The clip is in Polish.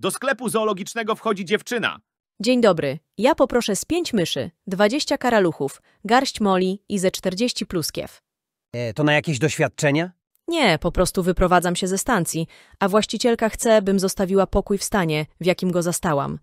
Do sklepu zoologicznego wchodzi dziewczyna. Dzień dobry. Ja poproszę z pięć myszy, dwadzieścia karaluchów, garść moli i ze czterdzieści pluskiew. E, to na jakieś doświadczenia? Nie, po prostu wyprowadzam się ze stacji, a właścicielka chce, bym zostawiła pokój w stanie, w jakim go zastałam.